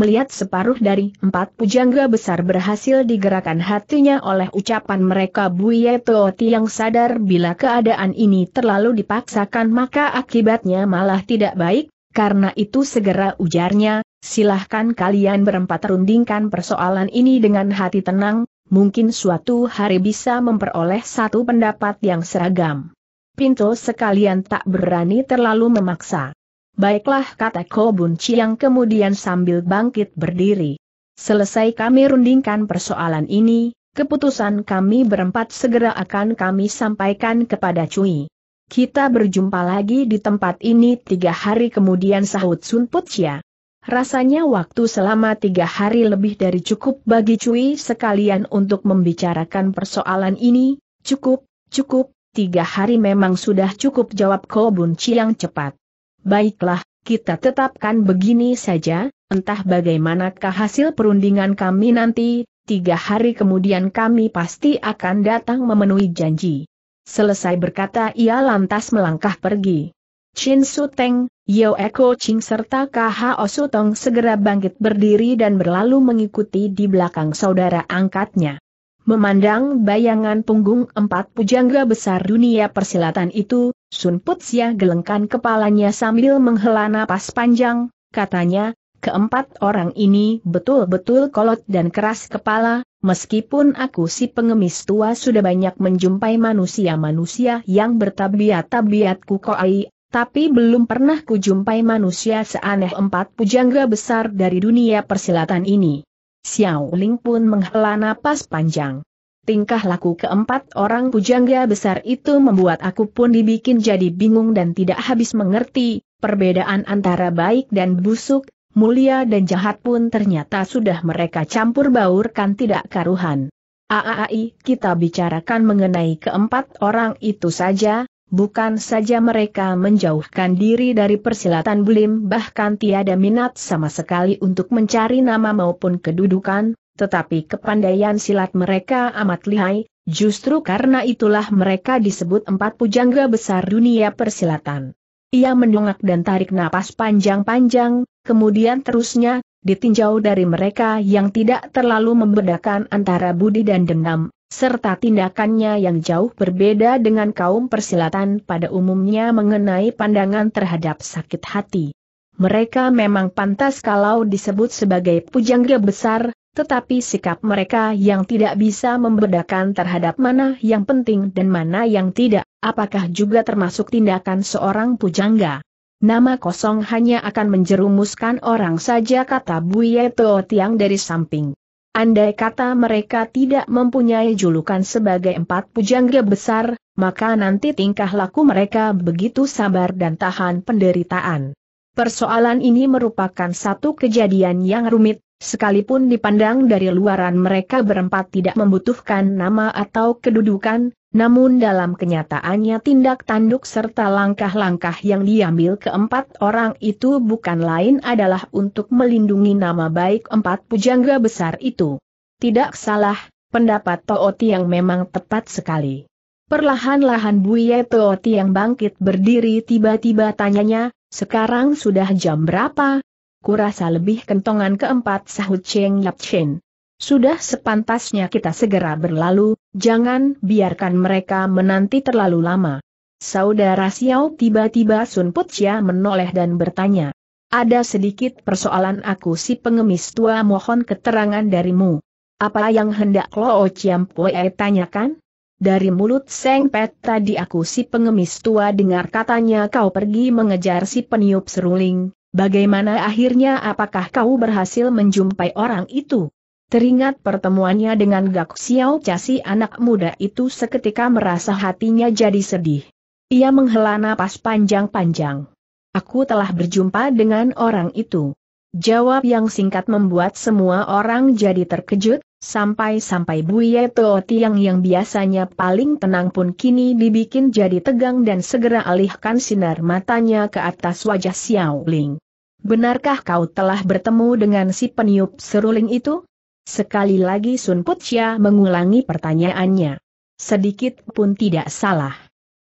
melihat separuh dari empat pujangga besar berhasil digerakkan hatinya oleh ucapan mereka Buye Tooti yang sadar bila keadaan ini terlalu dipaksakan maka akibatnya malah tidak baik, karena itu segera ujarnya, silahkan kalian berempat rundingkan persoalan ini dengan hati tenang, mungkin suatu hari bisa memperoleh satu pendapat yang seragam. Pinto sekalian tak berani terlalu memaksa. Baiklah kata Kobun Chiang kemudian sambil bangkit berdiri. Selesai kami rundingkan persoalan ini, keputusan kami berempat segera akan kami sampaikan kepada Cui. Kita berjumpa lagi di tempat ini tiga hari kemudian sahut Sun Chia. Rasanya waktu selama tiga hari lebih dari cukup bagi Cui sekalian untuk membicarakan persoalan ini, cukup, cukup, tiga hari memang sudah cukup jawab Kobun Chiang cepat. Baiklah, kita tetapkan begini saja, entah bagaimanakah hasil perundingan kami nanti, tiga hari kemudian kami pasti akan datang memenuhi janji. Selesai berkata ia lantas melangkah pergi. Chin Su Teng, Yeo Eko Ching serta KH Osutong segera bangkit berdiri dan berlalu mengikuti di belakang saudara angkatnya. Memandang bayangan punggung empat pujangga besar dunia persilatan itu, Sun Putsia gelengkan kepalanya sambil menghela napas panjang, katanya, keempat orang ini betul-betul kolot dan keras kepala, meskipun aku si pengemis tua sudah banyak menjumpai manusia-manusia yang bertabiat-tabiat kukoai, tapi belum pernah kujumpai manusia seaneh empat pujangga besar dari dunia persilatan ini. Xiao Ling pun menghela napas panjang. Tingkah laku keempat orang pujangga besar itu membuat aku pun dibikin jadi bingung dan tidak habis mengerti, perbedaan antara baik dan busuk, mulia dan jahat pun ternyata sudah mereka campur baurkan tidak karuhan. Aai, kita bicarakan mengenai keempat orang itu saja, Bukan saja mereka menjauhkan diri dari persilatan bulim bahkan tiada minat sama sekali untuk mencari nama maupun kedudukan, tetapi kepandaian silat mereka amat lihai, justru karena itulah mereka disebut empat pujangga besar dunia persilatan. Ia mendongak dan tarik napas panjang-panjang, kemudian terusnya, ditinjau dari mereka yang tidak terlalu membedakan antara budi dan dendam, serta tindakannya yang jauh berbeda dengan kaum persilatan pada umumnya mengenai pandangan terhadap sakit hati. Mereka memang pantas kalau disebut sebagai pujangga besar, tetapi sikap mereka yang tidak bisa membedakan terhadap mana yang penting dan mana yang tidak, apakah juga termasuk tindakan seorang pujangga. Nama kosong hanya akan menjerumuskan orang saja kata Buye Tiang dari samping. Andai kata mereka tidak mempunyai julukan sebagai empat pujangga besar, maka nanti tingkah laku mereka begitu sabar dan tahan penderitaan. Persoalan ini merupakan satu kejadian yang rumit, sekalipun dipandang dari luaran mereka berempat tidak membutuhkan nama atau kedudukan, namun dalam kenyataannya tindak tanduk serta langkah-langkah yang diambil keempat orang itu bukan lain adalah untuk melindungi nama baik empat pujangga besar itu. Tidak salah, pendapat Tooti yang memang tepat sekali. Perlahan-lahan Buye Tooti yang bangkit berdiri tiba-tiba tanyanya, sekarang sudah jam berapa? Kurasa lebih kentongan keempat sahut Cheng Yap Chen. Sudah sepantasnya kita segera berlalu, jangan biarkan mereka menanti terlalu lama. Saudara Xiao tiba-tiba Sun Putia menoleh dan bertanya. Ada sedikit persoalan aku si pengemis tua mohon keterangan darimu. Apa yang hendak Lo Chiam Pue tanyakan? Dari mulut Seng Pet tadi aku si pengemis tua dengar katanya kau pergi mengejar si peniup seruling, bagaimana akhirnya apakah kau berhasil menjumpai orang itu? Teringat pertemuannya dengan Gak Xiao Casi anak muda itu seketika merasa hatinya jadi sedih. Ia menghela napas panjang-panjang. Aku telah berjumpa dengan orang itu. Jawab yang singkat membuat semua orang jadi terkejut, sampai-sampai Buye Teo Tiang yang biasanya paling tenang pun kini dibikin jadi tegang dan segera alihkan sinar matanya ke atas wajah Xiao Ling. Benarkah kau telah bertemu dengan si peniup seruling itu? Sekali lagi Sun Putia mengulangi pertanyaannya. Sedikit pun tidak salah.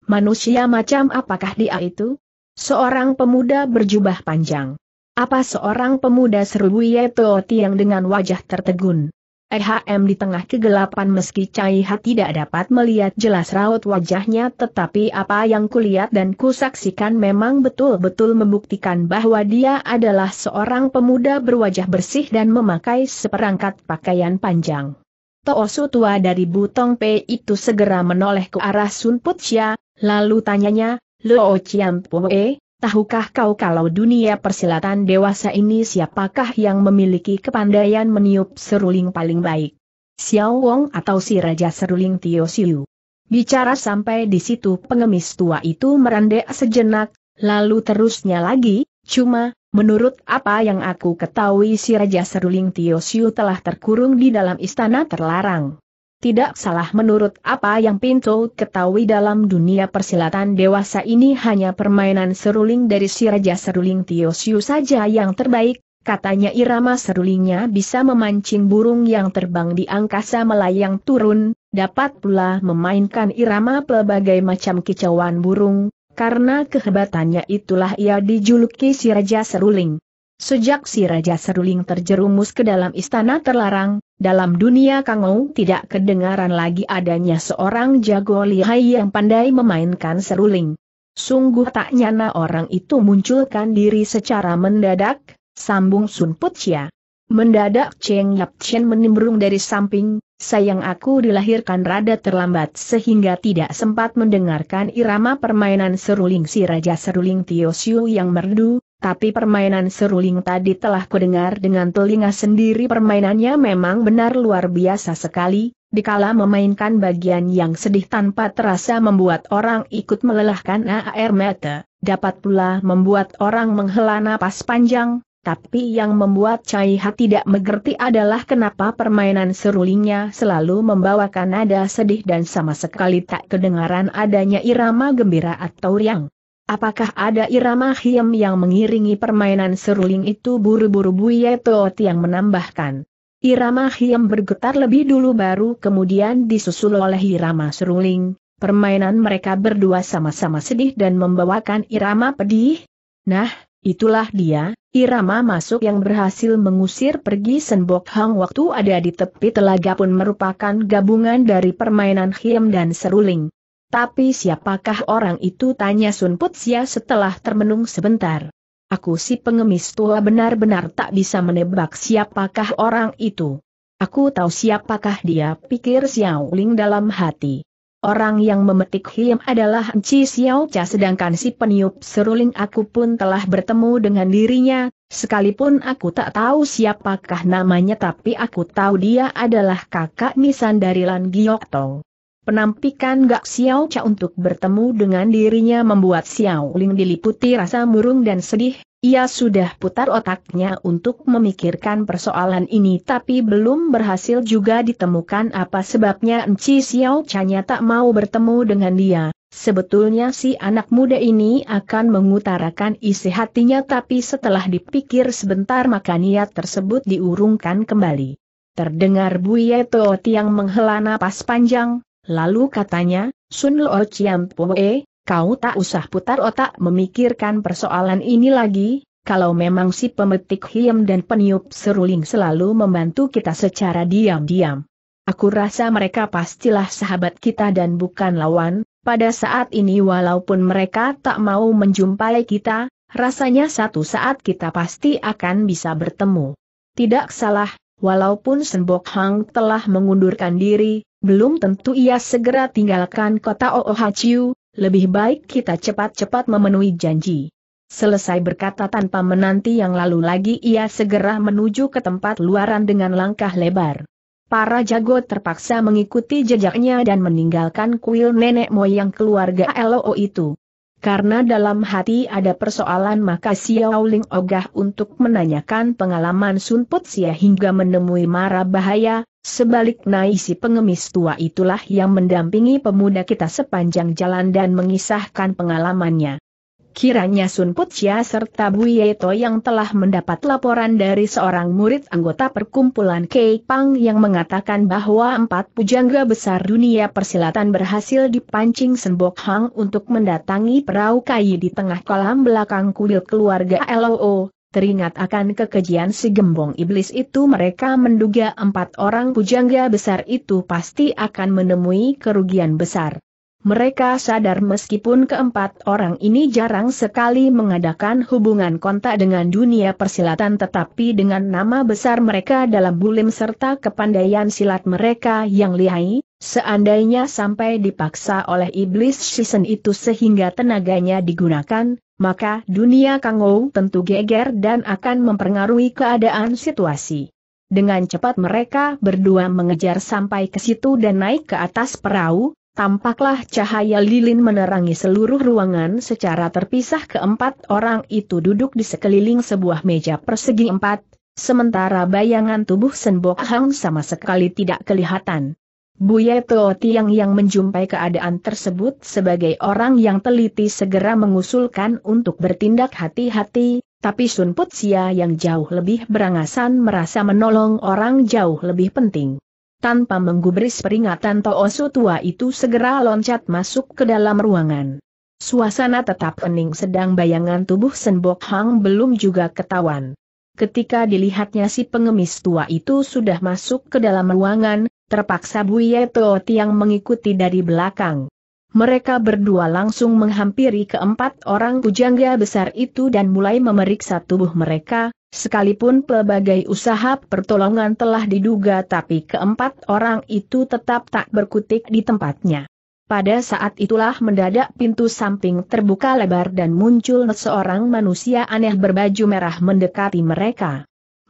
Manusia macam apakah dia itu? Seorang pemuda berjubah panjang. Apa seorang pemuda seru Yeto yang dengan wajah tertegun? RHM di tengah kegelapan meski Cai Ha tidak dapat melihat jelas raut wajahnya tetapi apa yang kulihat dan kusaksikan memang betul-betul membuktikan bahwa dia adalah seorang pemuda berwajah bersih dan memakai seperangkat pakaian panjang. Toosu tua dari Butong P itu segera menoleh ke arah Sun Chia, lalu tanyanya, Luo Chiam Pue, Tahukah kau kalau dunia persilatan dewasa ini siapakah yang memiliki kepandaian meniup seruling paling baik? Xiao Wong atau si Raja Seruling Tio Siu? Bicara sampai di situ pengemis tua itu merendek sejenak, lalu terusnya lagi, cuma, menurut apa yang aku ketahui si Raja Seruling Tio Siu telah terkurung di dalam istana terlarang. Tidak salah menurut apa yang Pinto ketahui dalam dunia persilatan dewasa ini hanya permainan seruling dari si Raja Seruling Tio saja yang terbaik, katanya irama serulingnya bisa memancing burung yang terbang di angkasa melayang turun, dapat pula memainkan irama pelbagai macam kicauan burung, karena kehebatannya itulah ia dijuluki si Raja Seruling. Sejak si Raja Seruling terjerumus ke dalam istana terlarang, dalam dunia Kangou tidak kedengaran lagi adanya seorang jago lihai yang pandai memainkan seruling. Sungguh tak nyana orang itu munculkan diri secara mendadak, sambung Sun Putsia. Mendadak Cheng Yap Chen menimbrung dari samping, sayang aku dilahirkan rada terlambat sehingga tidak sempat mendengarkan irama permainan seruling si Raja Seruling Tio Siu yang merdu, tapi permainan seruling tadi telah kudengar dengan telinga sendiri permainannya memang benar luar biasa sekali, dikala memainkan bagian yang sedih tanpa terasa membuat orang ikut melelahkan air mata, dapat pula membuat orang menghela napas panjang, tapi yang membuat Caiha tidak mengerti adalah kenapa permainan serulingnya selalu membawakan nada sedih dan sama sekali tak kedengaran adanya irama gembira atau riang. Apakah ada irama hiam yang mengiringi permainan seruling itu buru-buru Buye Toot yang menambahkan. Irama hiam bergetar lebih dulu baru kemudian disusul oleh irama seruling. Permainan mereka berdua sama-sama sedih dan membawakan irama pedih. Nah, itulah dia, irama masuk yang berhasil mengusir pergi Senbok Hang waktu ada di tepi telaga pun merupakan gabungan dari permainan hiam dan seruling. Tapi siapakah orang itu tanya Sun Putsia setelah termenung sebentar. Aku si pengemis tua benar-benar tak bisa menebak siapakah orang itu. Aku tahu siapakah dia pikir Xiao Ling dalam hati. Orang yang memetik Hiem adalah Enci Xiao Cha sedangkan si peniup seruling aku pun telah bertemu dengan dirinya, sekalipun aku tak tahu siapakah namanya tapi aku tahu dia adalah kakak nisan dari Lan Giok Tong. Penampikan Gak Xiao Cha untuk bertemu dengan dirinya membuat Xiao Ling diliputi rasa murung dan sedih, ia sudah putar otaknya untuk memikirkan persoalan ini tapi belum berhasil juga ditemukan apa sebabnya Enci Xiao Cha-nya tak mau bertemu dengan dia. Sebetulnya si anak muda ini akan mengutarakan isi hatinya tapi setelah dipikir sebentar maka niat tersebut diurungkan kembali. Terdengar Buye Tooti yang menghela napas panjang, Lalu katanya, Sun Lo Chiam Poe, kau tak usah putar otak memikirkan persoalan ini lagi, kalau memang si pemetik hiam dan peniup seruling selalu membantu kita secara diam-diam. Aku rasa mereka pastilah sahabat kita dan bukan lawan, pada saat ini walaupun mereka tak mau menjumpai kita, rasanya satu saat kita pasti akan bisa bertemu. Tidak salah, walaupun Senbok Hang telah mengundurkan diri, belum tentu ia segera tinggalkan kota Oohachiu, lebih baik kita cepat-cepat memenuhi janji. Selesai berkata tanpa menanti yang lalu lagi ia segera menuju ke tempat luaran dengan langkah lebar. Para jago terpaksa mengikuti jejaknya dan meninggalkan kuil nenek moyang keluarga LOO itu. Karena dalam hati ada persoalan maka Xiao Ling ogah untuk menanyakan pengalaman Sun sia hingga menemui mara bahaya, sebaliknya si pengemis tua itulah yang mendampingi pemuda kita sepanjang jalan dan mengisahkan pengalamannya. Kiranya Sun Chia serta Bu Yeto yang telah mendapat laporan dari seorang murid anggota perkumpulan Kei Pang yang mengatakan bahwa empat pujangga besar dunia persilatan berhasil dipancing senbok Hang untuk mendatangi perahu kayu di tengah kolam belakang kuil keluarga LOO, Teringat akan kekejian si gembong iblis itu mereka menduga empat orang pujangga besar itu pasti akan menemui kerugian besar. Mereka sadar meskipun keempat orang ini jarang sekali mengadakan hubungan kontak dengan dunia persilatan tetapi dengan nama besar mereka dalam bulim serta kepandaian silat mereka yang lihai, seandainya sampai dipaksa oleh iblis season itu sehingga tenaganya digunakan, maka dunia Kangou tentu geger dan akan mempengaruhi keadaan situasi. Dengan cepat mereka berdua mengejar sampai ke situ dan naik ke atas perahu, tampaklah cahaya lilin menerangi seluruh ruangan secara terpisah keempat orang itu duduk di sekeliling sebuah meja persegi empat, sementara bayangan tubuh Senbok Hang sama sekali tidak kelihatan. Buya Teo Tiang yang menjumpai keadaan tersebut sebagai orang yang teliti segera mengusulkan untuk bertindak hati-hati, tapi Sun Putsia yang jauh lebih berangasan merasa menolong orang jauh lebih penting tanpa menggubris peringatan Toosu tua itu segera loncat masuk ke dalam ruangan. Suasana tetap hening sedang bayangan tubuh Senbok Hang belum juga ketahuan. Ketika dilihatnya si pengemis tua itu sudah masuk ke dalam ruangan, terpaksa Buye Toot yang mengikuti dari belakang mereka berdua langsung menghampiri keempat orang pujangga besar itu dan mulai memeriksa tubuh mereka, sekalipun pelbagai usaha pertolongan telah diduga tapi keempat orang itu tetap tak berkutik di tempatnya. Pada saat itulah mendadak pintu samping terbuka lebar dan muncul seorang manusia aneh berbaju merah mendekati mereka.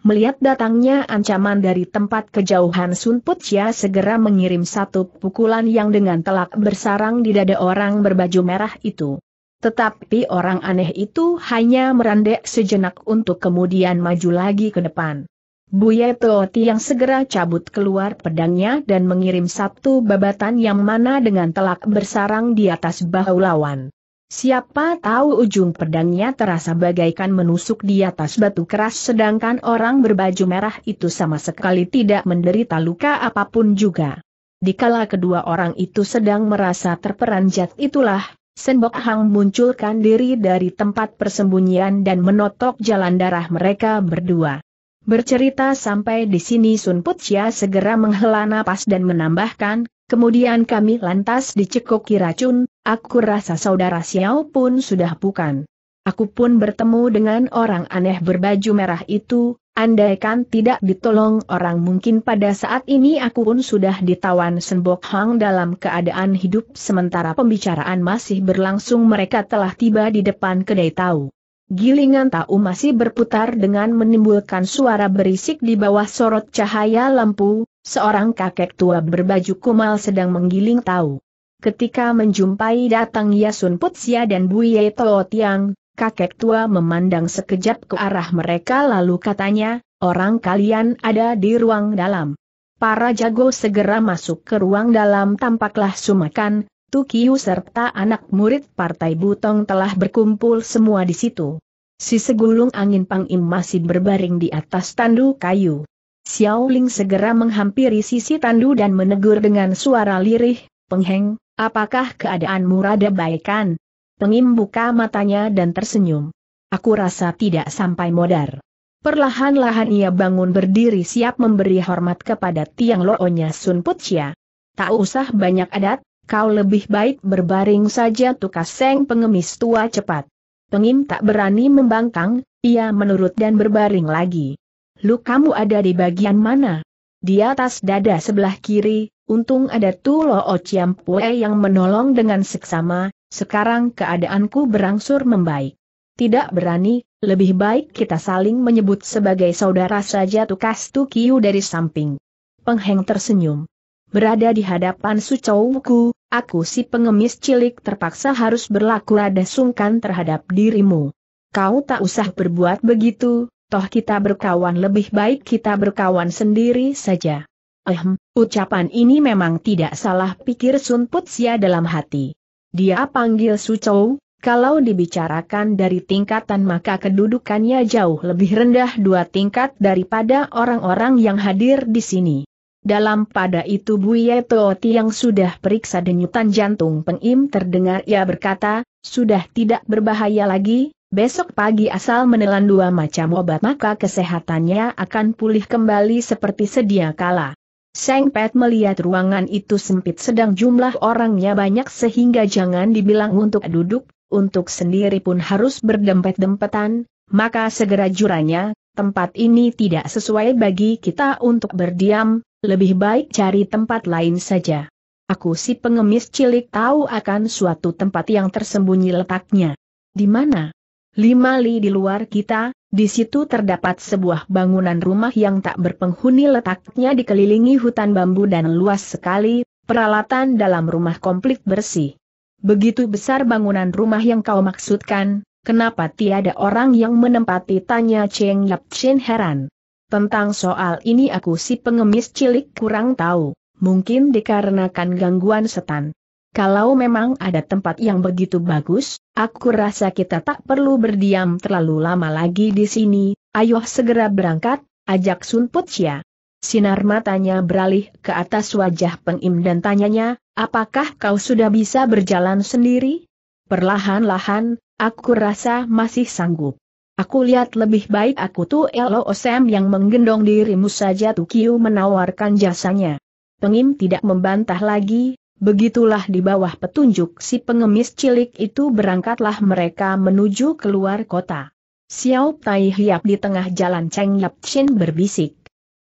Melihat datangnya ancaman dari tempat kejauhan Sun Putsia segera mengirim satu pukulan yang dengan telak bersarang di dada orang berbaju merah itu. Tetapi orang aneh itu hanya merendek sejenak untuk kemudian maju lagi ke depan. Buye Tooti yang segera cabut keluar pedangnya dan mengirim satu babatan yang mana dengan telak bersarang di atas bahu lawan. Siapa tahu ujung pedangnya terasa bagaikan menusuk di atas batu keras sedangkan orang berbaju merah itu sama sekali tidak menderita luka apapun juga. Dikala kedua orang itu sedang merasa terperanjat itulah, Senbok Hang munculkan diri dari tempat persembunyian dan menotok jalan darah mereka berdua. Bercerita sampai di sini Sun Putsia segera menghela napas dan menambahkan, Kemudian kami lantas dicekoki racun, aku rasa saudara Xiao pun sudah bukan. Aku pun bertemu dengan orang aneh berbaju merah itu, andaikan tidak ditolong orang mungkin pada saat ini aku pun sudah ditawan Senbok Hang dalam keadaan hidup sementara pembicaraan masih berlangsung mereka telah tiba di depan kedai tahu. Gilingan tahu masih berputar dengan menimbulkan suara berisik di bawah sorot cahaya lampu, Seorang kakek tua berbaju kumal sedang menggiling tahu. Ketika menjumpai datang Yasun Putsia dan Buye Teo Tiang, kakek tua memandang sekejap ke arah mereka lalu katanya, orang kalian ada di ruang dalam. Para jago segera masuk ke ruang dalam tampaklah sumakan, Tukiu serta anak murid Partai Butong telah berkumpul semua di situ. Si segulung angin Pangim masih berbaring di atas tandu kayu. Xiao Ling segera menghampiri sisi Tandu dan menegur dengan suara lirih, Pengheng, apakah keadaanmu rada baikan? Pengim buka matanya dan tersenyum. Aku rasa tidak sampai modar. Perlahan-lahan ia bangun berdiri siap memberi hormat kepada tiang loonya Sun Putia. Tak usah banyak adat, kau lebih baik berbaring saja tukas seng pengemis tua cepat. Pengim tak berani membangkang, ia menurut dan berbaring lagi. Lu kamu ada di bagian mana? Di atas dada sebelah kiri, untung ada Tulo Ociampue yang menolong dengan seksama, sekarang keadaanku berangsur membaik. Tidak berani, lebih baik kita saling menyebut sebagai saudara saja tukas Kiu dari samping. Pengheng tersenyum. Berada di hadapan Sucouku, aku si pengemis cilik terpaksa harus berlaku rada sungkan terhadap dirimu. Kau tak usah berbuat begitu, toh kita berkawan lebih baik kita berkawan sendiri saja. Ehm, ucapan ini memang tidak salah pikir Sun Putsia dalam hati. Dia panggil Su Chou, kalau dibicarakan dari tingkatan maka kedudukannya jauh lebih rendah dua tingkat daripada orang-orang yang hadir di sini. Dalam pada itu Buye Tooti yang sudah periksa denyutan jantung pengim terdengar ia berkata, sudah tidak berbahaya lagi, Besok pagi asal menelan dua macam obat maka kesehatannya akan pulih kembali seperti sedia kala. Seng Pet melihat ruangan itu sempit sedang jumlah orangnya banyak sehingga jangan dibilang untuk duduk, untuk sendiri pun harus berdempet-dempetan, maka segera juranya, tempat ini tidak sesuai bagi kita untuk berdiam, lebih baik cari tempat lain saja. Aku si pengemis cilik tahu akan suatu tempat yang tersembunyi letaknya. Di mana? Lima li di luar kita, di situ terdapat sebuah bangunan rumah yang tak berpenghuni letaknya dikelilingi hutan bambu dan luas sekali, peralatan dalam rumah komplit bersih. Begitu besar bangunan rumah yang kau maksudkan, kenapa tiada orang yang menempati tanya Cheng Yap Chen heran. Tentang soal ini aku si pengemis cilik kurang tahu, mungkin dikarenakan gangguan setan. Kalau memang ada tempat yang begitu bagus, aku rasa kita tak perlu berdiam terlalu lama lagi di sini, ayo segera berangkat, ajak Sun Putsia. Sinar matanya beralih ke atas wajah pengim dan tanyanya, apakah kau sudah bisa berjalan sendiri? Perlahan-lahan, aku rasa masih sanggup. Aku lihat lebih baik aku tuh Elo Osem yang menggendong dirimu saja Tukiu menawarkan jasanya. Pengim tidak membantah lagi, Begitulah di bawah petunjuk si pengemis cilik itu berangkatlah mereka menuju keluar kota. Xiao Tai Hiap di tengah jalan Cheng Yap Chin berbisik.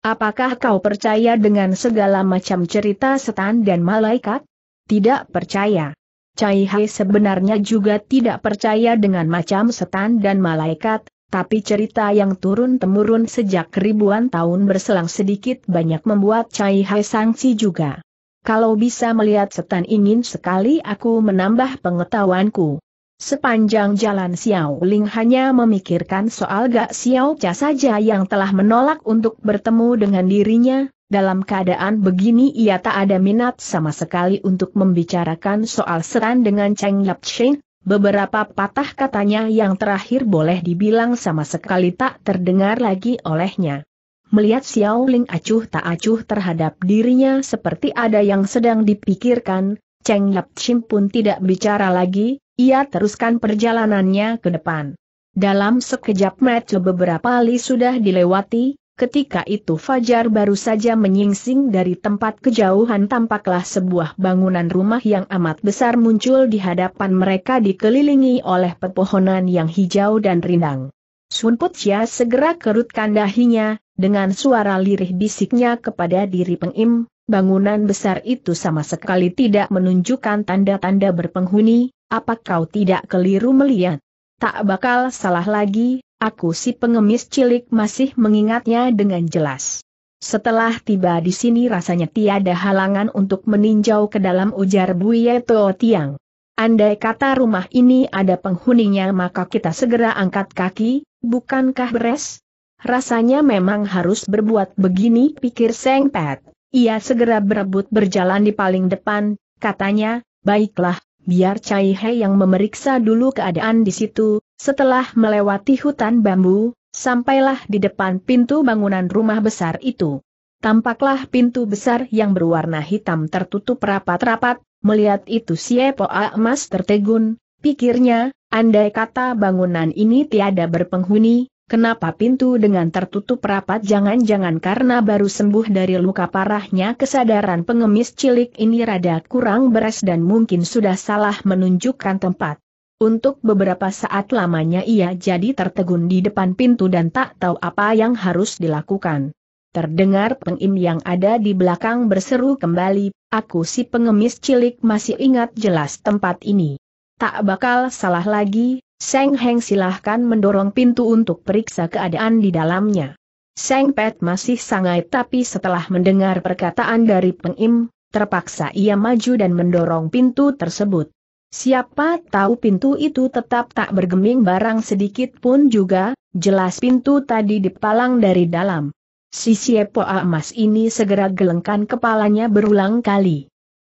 Apakah kau percaya dengan segala macam cerita setan dan malaikat? Tidak percaya. Cai Hai sebenarnya juga tidak percaya dengan macam setan dan malaikat, tapi cerita yang turun-temurun sejak ribuan tahun berselang sedikit banyak membuat Cai Hai sangsi juga. Kalau bisa melihat setan ingin sekali aku menambah pengetahuanku. Sepanjang jalan Xiao Ling hanya memikirkan soal Gak Xiao Cha saja yang telah menolak untuk bertemu dengan dirinya, dalam keadaan begini ia tak ada minat sama sekali untuk membicarakan soal seran dengan Cheng Lap Cheng. beberapa patah katanya yang terakhir boleh dibilang sama sekali tak terdengar lagi olehnya. Melihat Xiao Ling acuh tak acuh terhadap dirinya seperti ada yang sedang dipikirkan, Cheng Lap Chim pun tidak bicara lagi, ia teruskan perjalanannya ke depan. Dalam sekejap mata beberapa li sudah dilewati, ketika itu Fajar baru saja menyingsing dari tempat kejauhan tampaklah sebuah bangunan rumah yang amat besar muncul di hadapan mereka dikelilingi oleh pepohonan yang hijau dan rindang. Sun Putia segera kerutkan dahinya, dengan suara lirih bisiknya kepada diri pengim, bangunan besar itu sama sekali tidak menunjukkan tanda-tanda berpenghuni, apa kau tidak keliru melihat? Tak bakal salah lagi, aku si pengemis cilik masih mengingatnya dengan jelas. Setelah tiba di sini rasanya tiada halangan untuk meninjau ke dalam ujar Buye Tuo Tiang. Andai kata rumah ini ada penghuninya maka kita segera angkat kaki, Bukankah beres? Rasanya memang harus berbuat begini pikir Seng Pet. Ia segera berebut berjalan di paling depan, katanya, baiklah, biar Cai Hei yang memeriksa dulu keadaan di situ, setelah melewati hutan bambu, sampailah di depan pintu bangunan rumah besar itu. Tampaklah pintu besar yang berwarna hitam tertutup rapat-rapat, melihat itu si Epoa emas tertegun, pikirnya, Andai kata bangunan ini tiada berpenghuni, kenapa pintu dengan tertutup rapat jangan-jangan karena baru sembuh dari luka parahnya kesadaran pengemis cilik ini rada kurang beres dan mungkin sudah salah menunjukkan tempat. Untuk beberapa saat lamanya ia jadi tertegun di depan pintu dan tak tahu apa yang harus dilakukan. Terdengar pengim yang ada di belakang berseru kembali, aku si pengemis cilik masih ingat jelas tempat ini. Tak bakal salah lagi, Seng Heng silahkan mendorong pintu untuk periksa keadaan di dalamnya. Seng Pet masih sangai tapi setelah mendengar perkataan dari Peng Im, terpaksa ia maju dan mendorong pintu tersebut. Siapa tahu pintu itu tetap tak bergeming barang sedikit pun juga, jelas pintu tadi dipalang dari dalam. Si Siepoa emas ini segera gelengkan kepalanya berulang kali.